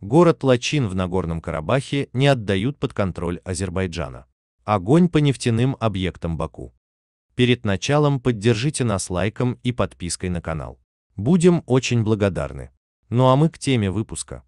Город Лачин в Нагорном Карабахе не отдают под контроль Азербайджана. Огонь по нефтяным объектам Баку. Перед началом поддержите нас лайком и подпиской на канал. Будем очень благодарны. Ну а мы к теме выпуска.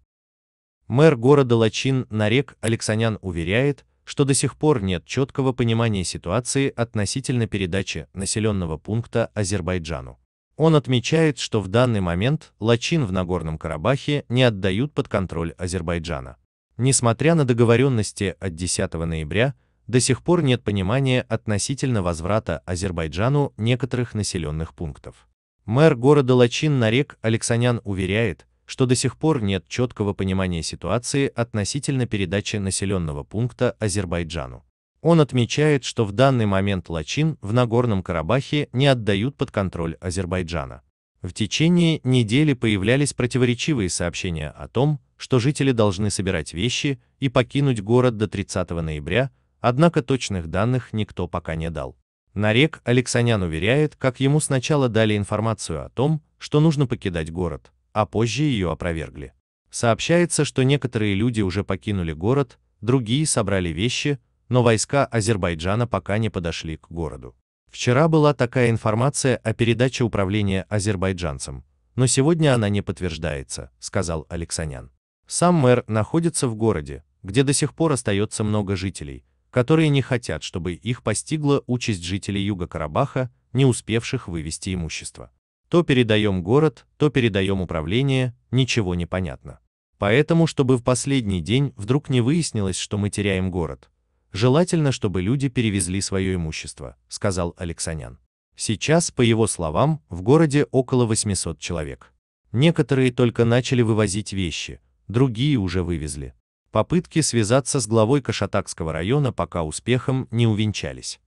Мэр города Лачин Нарек Алексанян уверяет, что до сих пор нет четкого понимания ситуации относительно передачи населенного пункта Азербайджану. Он отмечает, что в данный момент Лачин в Нагорном Карабахе не отдают под контроль Азербайджана. Несмотря на договоренности от 10 ноября, до сих пор нет понимания относительно возврата Азербайджану некоторых населенных пунктов. Мэр города Лачин Нарек Алексанян уверяет, что до сих пор нет четкого понимания ситуации относительно передачи населенного пункта Азербайджану. Он отмечает, что в данный момент Лачин в Нагорном Карабахе не отдают под контроль Азербайджана. В течение недели появлялись противоречивые сообщения о том, что жители должны собирать вещи и покинуть город до 30 ноября, однако точных данных никто пока не дал. Нарек Алексанян уверяет, как ему сначала дали информацию о том, что нужно покидать город, а позже ее опровергли. Сообщается, что некоторые люди уже покинули город, другие собрали вещи, но войска Азербайджана пока не подошли к городу. Вчера была такая информация о передаче управления азербайджанцам, но сегодня она не подтверждается, сказал Алексанян. Сам мэр находится в городе, где до сих пор остается много жителей, которые не хотят, чтобы их постигла участь жителей Юга Карабаха, не успевших вывести имущество. То передаем город, то передаем управление, ничего не понятно. Поэтому, чтобы в последний день вдруг не выяснилось, что мы теряем город, Желательно, чтобы люди перевезли свое имущество, сказал Алексанян. Сейчас, по его словам, в городе около 800 человек. Некоторые только начали вывозить вещи, другие уже вывезли. Попытки связаться с главой Кашатакского района пока успехом не увенчались.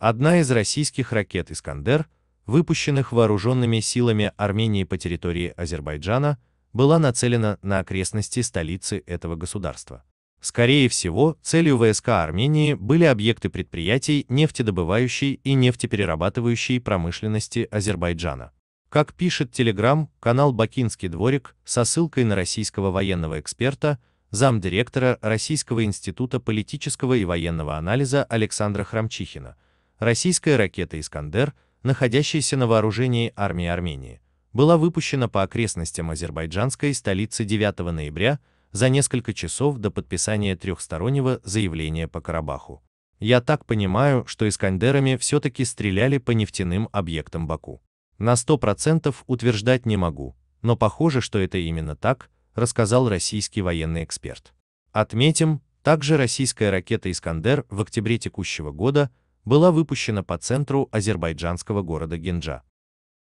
Одна из российских ракет «Искандер», выпущенных вооруженными силами Армении по территории Азербайджана, была нацелена на окрестности столицы этого государства. Скорее всего, целью ВСК Армении были объекты предприятий нефтедобывающей и нефтеперерабатывающей промышленности Азербайджана. Как пишет Telegram, канал «Бакинский дворик» со ссылкой на российского военного эксперта, замдиректора Российского института политического и военного анализа Александра Храмчихина, российская ракета «Искандер», находящаяся на вооружении армии Армении, была выпущена по окрестностям азербайджанской столицы 9 ноября за несколько часов до подписания трехстороннего заявления по Карабаху. Я так понимаю, что искандерами все-таки стреляли по нефтяным объектам Баку. На 100% утверждать не могу, но похоже, что это именно так, рассказал российский военный эксперт. Отметим, также российская ракета «Искандер» в октябре текущего года была выпущена по центру азербайджанского города Генджа.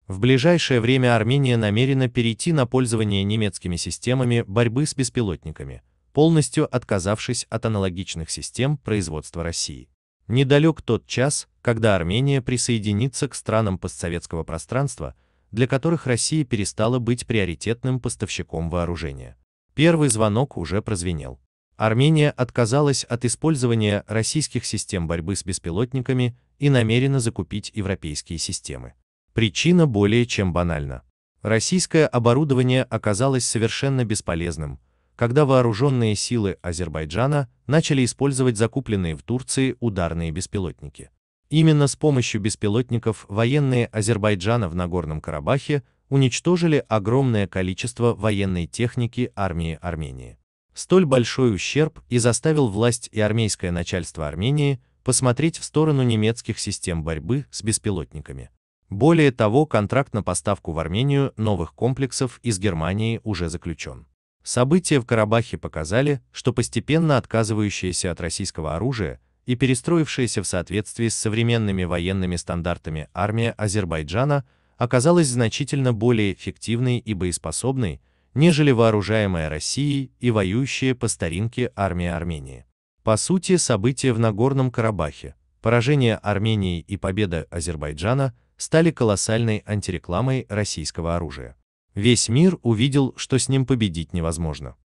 В ближайшее время Армения намерена перейти на пользование немецкими системами борьбы с беспилотниками, полностью отказавшись от аналогичных систем производства России. Недалек тот час, когда Армения присоединится к странам постсоветского пространства, для которых Россия перестала быть приоритетным поставщиком вооружения. Первый звонок уже прозвенел. Армения отказалась от использования российских систем борьбы с беспилотниками и намерена закупить европейские системы. Причина более чем банальна. Российское оборудование оказалось совершенно бесполезным, когда вооруженные силы Азербайджана начали использовать закупленные в Турции ударные беспилотники. Именно с помощью беспилотников военные Азербайджана в Нагорном Карабахе уничтожили огромное количество военной техники армии Армении. Столь большой ущерб и заставил власть и армейское начальство Армении посмотреть в сторону немецких систем борьбы с беспилотниками. Более того, контракт на поставку в Армению новых комплексов из Германии уже заключен. События в Карабахе показали, что постепенно отказывающаяся от российского оружия и перестроившаяся в соответствии с современными военными стандартами армия Азербайджана оказалась значительно более эффективной и боеспособной, нежели вооружаемая Россией и воюющая по старинке армия Армении. По сути, события в Нагорном Карабахе, поражение Армении и победа Азербайджана – стали колоссальной антирекламой российского оружия. Весь мир увидел, что с ним победить невозможно.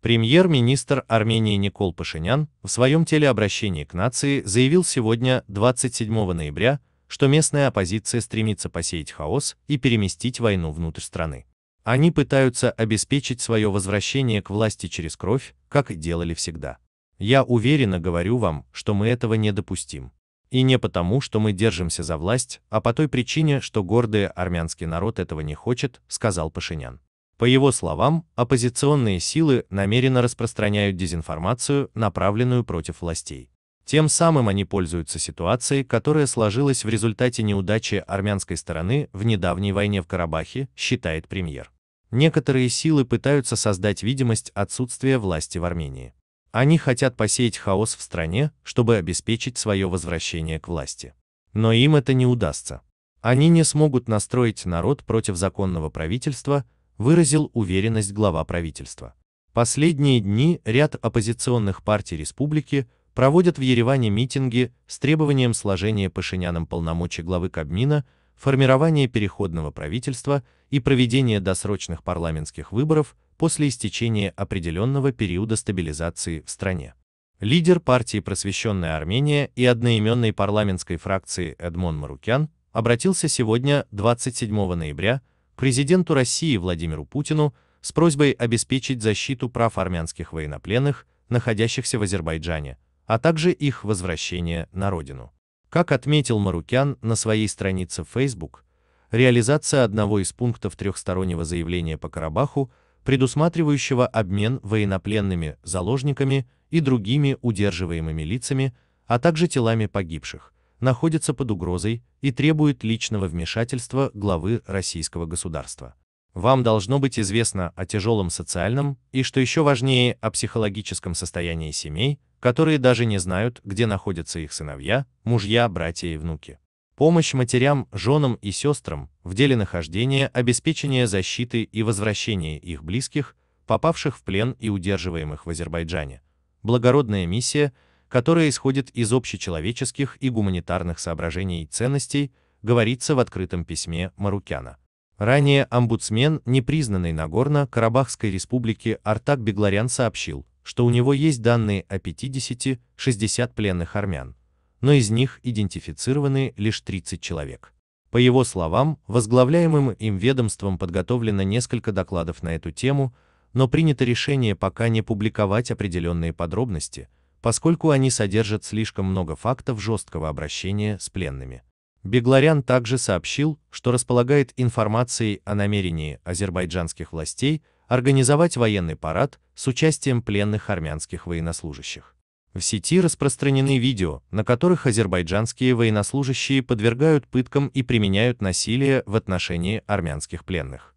Премьер-министр Армении Никол Пашинян в своем телеобращении к нации заявил сегодня, 27 ноября, что местная оппозиция стремится посеять хаос и переместить войну внутрь страны. Они пытаются обеспечить свое возвращение к власти через кровь, как делали всегда. Я уверенно говорю вам, что мы этого не допустим. И не потому, что мы держимся за власть, а по той причине, что гордый армянский народ этого не хочет, сказал Пашинян. По его словам, оппозиционные силы намеренно распространяют дезинформацию, направленную против властей. Тем самым они пользуются ситуацией, которая сложилась в результате неудачи армянской стороны в недавней войне в Карабахе, считает премьер. Некоторые силы пытаются создать видимость отсутствия власти в Армении. Они хотят посеять хаос в стране, чтобы обеспечить свое возвращение к власти. Но им это не удастся. Они не смогут настроить народ против законного правительства, выразил уверенность глава правительства. Последние дни ряд оппозиционных партий республики проводят в Ереване митинги с требованием сложения Пашиняном полномочий главы Кабмина, формирования переходного правительства и проведения досрочных парламентских выборов после истечения определенного периода стабилизации в стране. Лидер партии «Просвещенная Армения» и одноименной парламентской фракции Эдмон Марукян обратился сегодня, 27 ноября, к президенту России Владимиру Путину с просьбой обеспечить защиту прав армянских военнопленных, находящихся в Азербайджане, а также их возвращение на родину. Как отметил Марукян на своей странице Facebook, реализация одного из пунктов трехстороннего заявления по Карабаху предусматривающего обмен военнопленными, заложниками и другими удерживаемыми лицами, а также телами погибших, находится под угрозой и требует личного вмешательства главы российского государства. Вам должно быть известно о тяжелом социальном и, что еще важнее, о психологическом состоянии семей, которые даже не знают, где находятся их сыновья, мужья, братья и внуки помощь матерям, женам и сестрам в деле нахождения, обеспечения защиты и возвращения их близких, попавших в плен и удерживаемых в Азербайджане. Благородная миссия, которая исходит из общечеловеческих и гуманитарных соображений и ценностей, говорится в открытом письме Марукяна. Ранее омбудсмен непризнанной Нагорно-Карабахской республики Артак Бегларян сообщил, что у него есть данные о 50-60 пленных армян, но из них идентифицированы лишь 30 человек. По его словам, возглавляемым им ведомством подготовлено несколько докладов на эту тему, но принято решение пока не публиковать определенные подробности, поскольку они содержат слишком много фактов жесткого обращения с пленными. Бегларян также сообщил, что располагает информацией о намерении азербайджанских властей организовать военный парад с участием пленных армянских военнослужащих. В сети распространены видео, на которых азербайджанские военнослужащие подвергают пыткам и применяют насилие в отношении армянских пленных.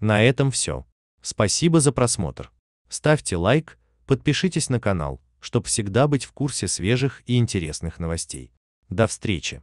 На этом все. Спасибо за просмотр. Ставьте лайк, подпишитесь на канал, чтобы всегда быть в курсе свежих и интересных новостей. До встречи!